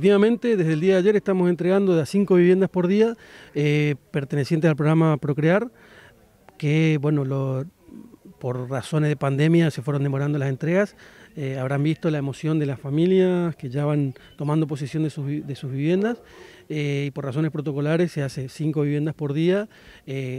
Efectivamente, desde el día de ayer estamos entregando de a cinco viviendas por día eh, pertenecientes al programa Procrear, que bueno, por razones de pandemia se fueron demorando las entregas. Eh, habrán visto la emoción de las familias que ya van tomando posesión de sus, viviendas eh, y por razones protocolares se hace cinco viviendas por día,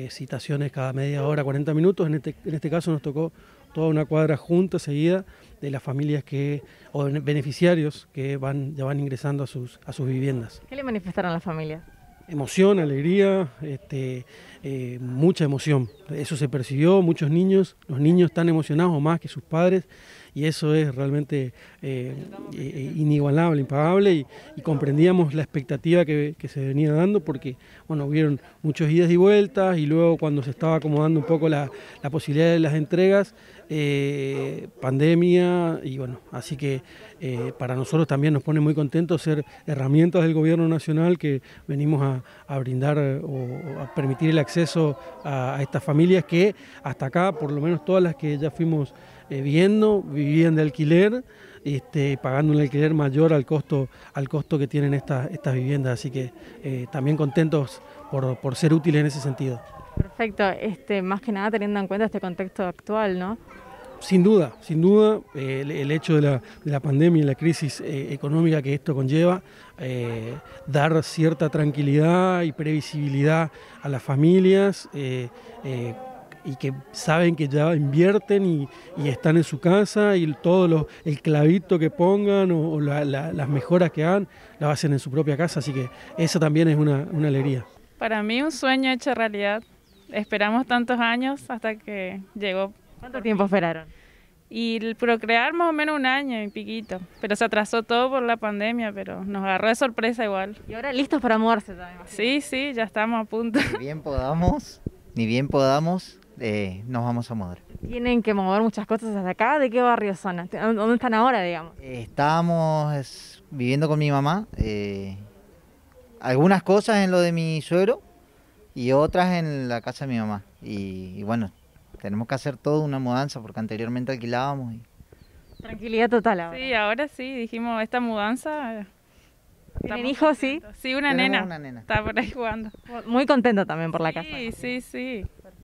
citaciones cada media hora, 40 minutos. Este, en este caso nos tocó toda una cuadra junta, seguida, de las familias que, o beneficiarios que van, ya van ingresando a sus, a sus viviendas. ¿Qué le manifestaron las familias? emoción, alegría, este, eh, mucha emoción. Eso se percibió, muchos niños, los niños están emocionados más que sus padres y eso es realmente eh, eh, inigualable, impagable y, comprendíamos la expectativa que, se venía dando porque, bueno, hubieron muchos idas y vueltas y luego cuando se estaba acomodando un poco la, la posibilidad de las entregas, pandemia y bueno, así que para nosotros también nos pone muy contentos ser herramientas del gobierno nacional que venimos a a, brindar eh, o a permitir el acceso a, estas familias que hasta acá, por lo menos todas las que ya fuimos eh, viendo, vivían de alquiler, este, pagando un alquiler mayor al costo, al costo que tienen estas estas viviendas. Así que eh, también contentos por, por ser útiles en ese sentido. Perfecto, este, más que nada teniendo en cuenta este contexto actual, ¿no? Sin duda, sin duda, el, hecho de la, pandemia y la crisis eh, económica que esto conlleva, eh, dar cierta tranquilidad y previsibilidad a las familias eh, y que saben que ya invierten y, están en su casa y todo el clavito que pongan o, las mejoras que hagan las hacen en su propia casa, así que esa también es una, una alegría. Para mí un sueño hecho realidad. Esperamos tantos años hasta que llegó ¿Cuánto tiempo esperaron? Y procrear más o menos un año y piquito. Pero se atrasó todo por la pandemia, pero nos agarró de sorpresa igual. Y ahora listos para moverse también. Sí, sí, ya estamos a punto. Ni bien podamos, ni bien podamos, eh, nos vamos a mover. Tienen que mover muchas cosas hasta acá. ¿De qué barrio son? ¿Dónde están ahora, digamos? Eh, estamos estábamos viviendo con mi mamá. Eh, algunas cosas en lo de mi suegro y otras en la casa de mi mamá. y, y bueno, tenemos que hacer toda una mudanza porque anteriormente alquilábamos. Y... Tranquilidad total ahora. Sí, ahora sí, dijimos, esta mudanza... Eh, ¿Tienen hijos, sí? Sí, una nena. Está por ahí jugando. Muy contenta también por la casa. Sí, sí, sí.